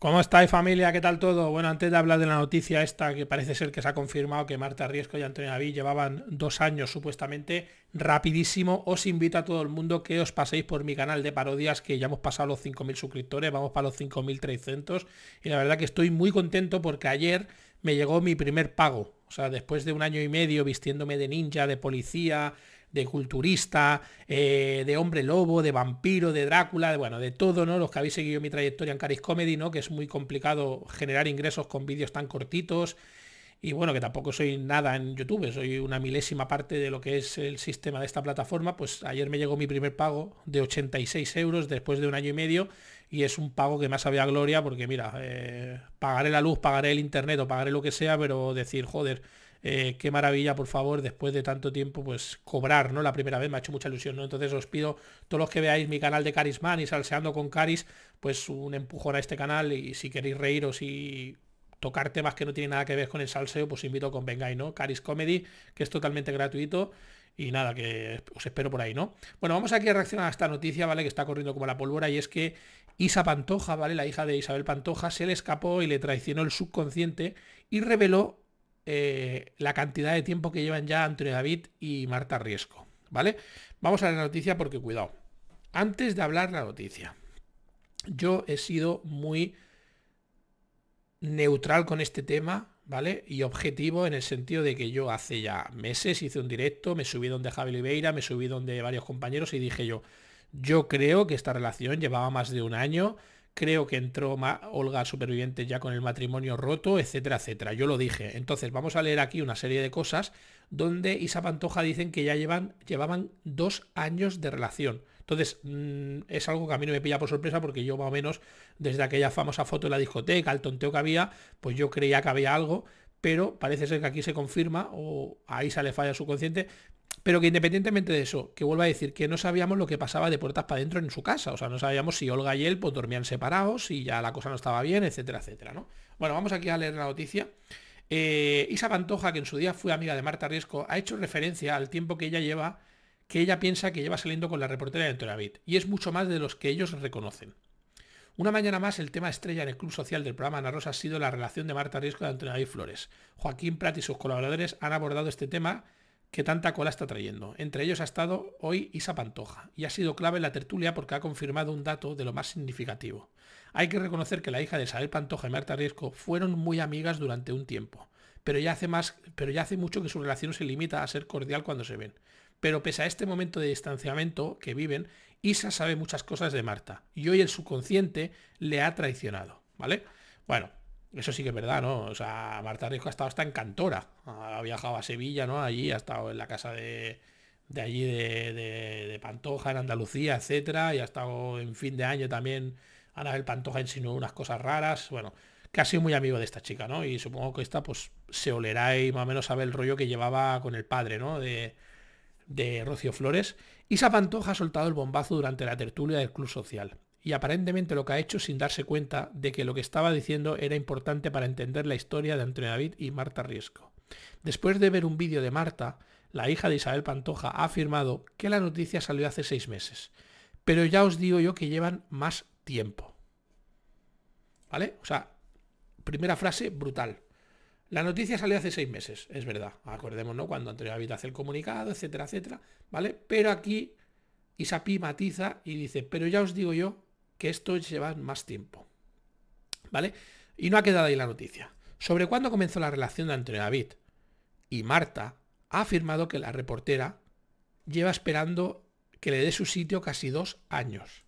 ¿Cómo estáis familia? ¿Qué tal todo? Bueno, antes de hablar de la noticia esta que parece ser que se ha confirmado que Marta Riesco y Antonio David llevaban dos años supuestamente, rapidísimo, os invito a todo el mundo que os paséis por mi canal de parodias que ya hemos pasado los 5.000 suscriptores, vamos para los 5.300 y la verdad que estoy muy contento porque ayer me llegó mi primer pago, o sea, después de un año y medio vistiéndome de ninja, de policía, de culturista, eh, de hombre lobo, de vampiro, de Drácula, de, bueno, de todo, ¿no? Los que habéis seguido mi trayectoria en Caris Comedy, ¿no? Que es muy complicado generar ingresos con vídeos tan cortitos. Y bueno, que tampoco soy nada en YouTube, soy una milésima parte de lo que es el sistema de esta plataforma. Pues ayer me llegó mi primer pago de 86 euros después de un año y medio y es un pago que más había gloria porque mira, eh, pagaré la luz, pagaré el internet o pagaré lo que sea, pero decir, joder, eh, qué maravilla, por favor, después de tanto tiempo, pues cobrar, ¿no? La primera vez me ha hecho mucha ilusión, ¿no? Entonces os pido, todos los que veáis mi canal de Carismán y salseando con Caris, pues un empujón a este canal y si queréis reíros y tocar temas que no tienen nada que ver con el salseo, pues invito con que vengáis, ¿no? Caris Comedy, que es totalmente gratuito. Y nada, que os espero por ahí, ¿no? Bueno, vamos aquí a reaccionar a esta noticia, ¿vale? Que está corriendo como la pólvora y es que Isa Pantoja, ¿vale? La hija de Isabel Pantoja se le escapó y le traicionó el subconsciente y reveló eh, la cantidad de tiempo que llevan ya Antonio David y Marta Riesco. ¿Vale? Vamos a la noticia porque cuidado. Antes de hablar la noticia, yo he sido muy neutral con este tema, ¿vale? Y objetivo en el sentido de que yo hace ya meses hice un directo, me subí donde Javi Oliveira, me subí donde varios compañeros y dije yo, yo creo que esta relación llevaba más de un año, creo que entró Olga superviviente ya con el matrimonio roto, etcétera, etcétera. Yo lo dije. Entonces vamos a leer aquí una serie de cosas donde Isa Pantoja dicen que ya llevan, llevaban dos años de relación. Entonces mm, es algo que a mí no me pilla por sorpresa porque yo más o menos desde aquella famosa foto de la discoteca, el tonteo que había, pues yo creía que había algo, pero parece ser que aquí se confirma o ahí sale falla su consciente pero que independientemente de eso, que vuelva a decir que no sabíamos lo que pasaba de puertas para adentro en su casa. O sea, no sabíamos si Olga y él pues, dormían separados, si ya la cosa no estaba bien, etcétera, etcétera, ¿no? Bueno, vamos aquí a leer la noticia. Eh, Isa Pantoja, que en su día fue amiga de Marta Riesco, ha hecho referencia al tiempo que ella lleva, que ella piensa que lleva saliendo con la reportera de David. y es mucho más de los que ellos reconocen. Una mañana más, el tema estrella en el club social del programa Ana ha sido la relación de Marta Riesco y Antonio David Flores. Joaquín Prat y sus colaboradores han abordado este tema ¿Qué tanta cola está trayendo. Entre ellos ha estado hoy Isa Pantoja, y ha sido clave en la tertulia porque ha confirmado un dato de lo más significativo. Hay que reconocer que la hija de Isabel Pantoja y Marta Riesco fueron muy amigas durante un tiempo, pero ya hace, pero ya hace mucho que su relación se limita a ser cordial cuando se ven. Pero pese a este momento de distanciamiento que viven, Isa sabe muchas cosas de Marta, y hoy el subconsciente le ha traicionado, ¿vale? Bueno, eso sí que es verdad, ¿no? O sea, Marta Rico ha estado hasta en Cantora. Ha viajado a Sevilla, ¿no? Allí ha estado en la casa de, de allí de, de, Pantoja, en Andalucía, etcétera. Y ha estado en fin de año también. Anabel Pantoja insinuó unas cosas raras. Bueno, que ha sido muy amigo de esta chica, ¿no? Y supongo que esta, pues, se olerá y más o menos sabe el rollo que llevaba con el padre, ¿no? De, de Rocío Flores. esa Pantoja ha soltado el bombazo durante la tertulia del Club Social y aparentemente lo que ha hecho sin darse cuenta de que lo que estaba diciendo era importante para entender la historia de Antonio David y Marta Riesco. Después de ver un vídeo de Marta, la hija de Isabel Pantoja ha afirmado que la noticia salió hace seis meses, pero ya os digo yo que llevan más tiempo. ¿Vale? O sea, primera frase brutal. La noticia salió hace seis meses, es verdad. Acordémonos cuando Antonio David hace el comunicado, etcétera, etcétera. ¿Vale? Pero aquí Isapi matiza y dice, pero ya os digo yo que esto lleva más tiempo. ¿Vale? Y no ha quedado ahí la noticia. Sobre cuándo comenzó la relación entre David y Marta, ha afirmado que la reportera lleva esperando que le dé su sitio casi dos años.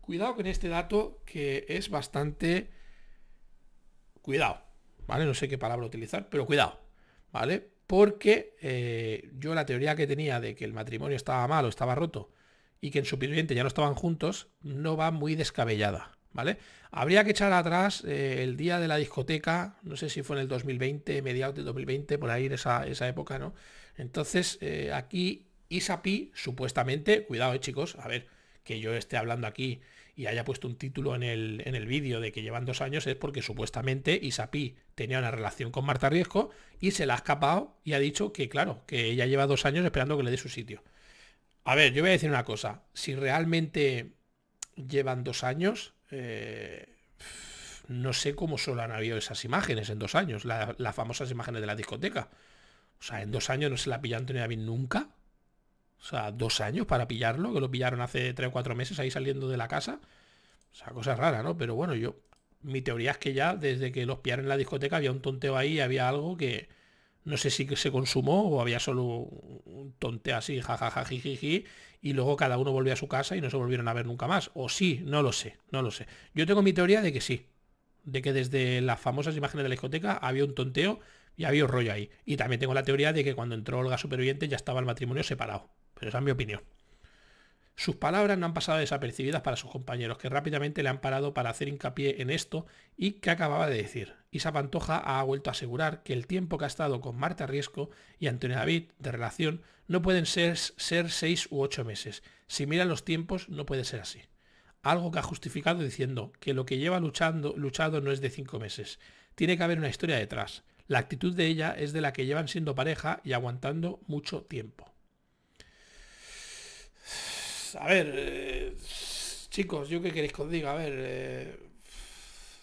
Cuidado con este dato que es bastante... Cuidado, ¿vale? No sé qué palabra utilizar, pero cuidado, ¿vale? Porque eh, yo la teoría que tenía de que el matrimonio estaba malo, estaba roto y que en ya no estaban juntos, no va muy descabellada, ¿vale? Habría que echar atrás eh, el día de la discoteca, no sé si fue en el 2020, mediados de 2020, por ahí esa, esa época, ¿no? Entonces, eh, aquí Isapi, supuestamente, cuidado, eh, chicos, a ver, que yo esté hablando aquí y haya puesto un título en el, en el vídeo de que llevan dos años es porque supuestamente Isapi tenía una relación con Marta Riesco y se la ha escapado y ha dicho que, claro, que ella lleva dos años esperando que le dé su sitio. A ver, yo voy a decir una cosa. Si realmente llevan dos años, eh, no sé cómo solo han habido esas imágenes en dos años, las famosas imágenes de la discoteca. O sea, en dos años no se la pillan Antonio David nunca. O sea, dos años para pillarlo, que lo pillaron hace tres o cuatro meses ahí saliendo de la casa. O sea, cosa rara, ¿no? Pero bueno, yo... Mi teoría es que ya desde que los pillaron en la discoteca había un tonteo ahí, había algo que no sé si se consumó o había solo un tonte así, jajaja, y luego cada uno volvió a su casa y no se volvieron a ver nunca más. O sí, no lo sé, no lo sé. Yo tengo mi teoría de que sí, de que desde las famosas imágenes de la discoteca había un tonteo y había un rollo ahí. Y también tengo la teoría de que cuando entró Olga Superviviente ya estaba el matrimonio separado. Pero esa es mi opinión. Sus palabras no han pasado desapercibidas para sus compañeros, que rápidamente le han parado para hacer hincapié en esto y que acababa de decir. Isa Pantoja ha vuelto a asegurar que el tiempo que ha estado con Marta Riesco y Antonio David de relación no pueden ser, seis u ocho meses. Si miran los tiempos, no puede ser así. Algo que ha justificado diciendo que lo que lleva luchando, luchado no es de cinco meses. Tiene que haber una historia detrás. La actitud de ella es de la que llevan siendo pareja y aguantando mucho tiempo a ver, eh, chicos, yo qué queréis que os diga, a ver, eh,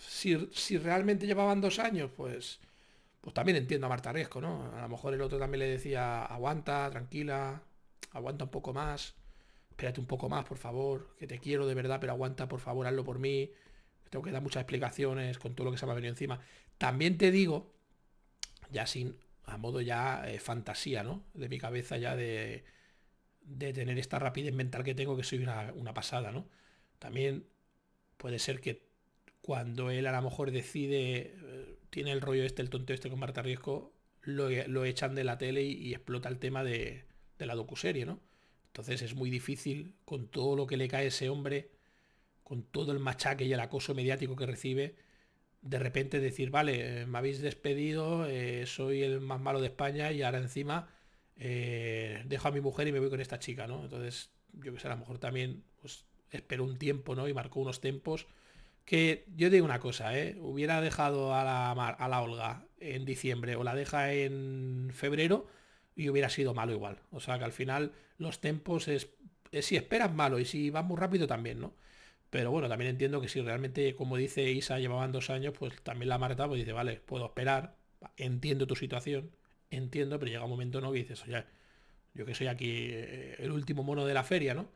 si, realmente llevaban dos años, pues, pues también entiendo a Marta Resco ¿no? A lo mejor el otro también le decía, aguanta, tranquila, aguanta un poco más, espérate un poco más, por favor, que te quiero de verdad, pero aguanta, por favor, hazlo por mí, tengo que dar muchas explicaciones con todo lo que se me ha venido encima. También te digo, ya sin, a modo ya eh, fantasía, ¿no? De mi cabeza ya de de tener esta rapidez mental que tengo, que soy una, pasada, ¿no? También puede ser que cuando él a lo mejor decide, eh, tiene el rollo este, el tonto este con Marta Riesco, lo, echan de la tele y, explota el tema de, de, la docuserie, ¿no? Entonces es muy difícil con todo lo que le cae a ese hombre, con todo el machaque y el acoso mediático que recibe, de repente decir, vale, eh, me habéis despedido, eh, soy el más malo de España y ahora encima eh, dejo a mi mujer y me voy con esta chica, ¿no? Entonces, yo que sé, a lo mejor también pues, Espero un tiempo, ¿no? Y marcó unos tiempos Que yo digo una cosa, ¿eh? Hubiera dejado a la, a la Olga en diciembre o la deja en febrero y hubiera sido malo igual. O sea que al final los tempos es, si esperas malo y si vas muy rápido también, ¿no? Pero bueno, también entiendo que si realmente, como dice Isa, llevaban dos años, pues también la Marta pues dice, vale, puedo esperar, entiendo tu situación, entiendo, pero llega un momento no que dices, oye, yo que soy aquí eh, el último mono de la feria, ¿no?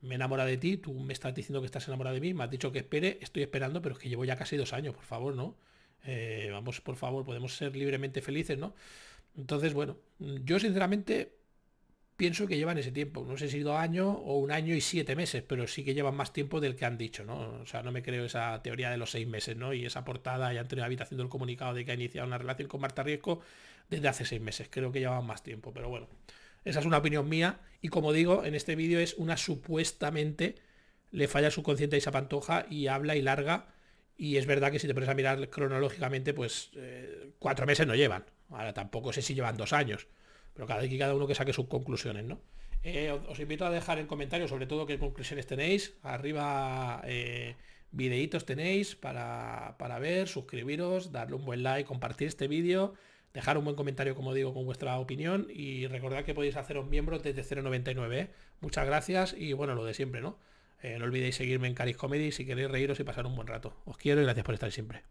Me enamora de ti, tú me estás diciendo que estás enamorado de mí, me has dicho que espere, estoy esperando, pero es que llevo ya casi dos años, por favor, ¿no? Eh, vamos, por favor, podemos ser libremente felices, ¿no? Entonces, bueno, yo sinceramente pienso que llevan ese tiempo. No sé si dos años o un año y siete meses, pero sí que llevan más tiempo del que han dicho, ¿no? O sea, no me creo esa teoría de los seis meses, ¿no? Y esa portada ya Antonio David haciendo el comunicado de que ha iniciado una relación con Marta Riesco desde hace seis meses. Creo que llevan más tiempo, pero bueno. Esa es una opinión mía. Y como digo, en este vídeo es una supuestamente le falla su subconsciente y esa Pantoja, y habla y larga. Y es verdad que si te pones a mirar cronológicamente, pues eh, cuatro meses no llevan. Ahora tampoco sé si llevan dos años. Pero cada, que cada uno que saque sus conclusiones, ¿no? Eh, os invito a dejar en comentarios sobre todo qué conclusiones tenéis. Arriba eh, videitos tenéis para, para ver, suscribiros, darle un buen like, compartir este vídeo. Dejar un buen comentario, como digo, con vuestra opinión y recordad que podéis haceros miembros desde 0.99. ¿eh? Muchas gracias y bueno, lo de siempre, ¿no? Eh, no olvidéis seguirme en Caris Comedy si queréis reíros y pasar un buen rato. Os quiero y gracias por estar siempre.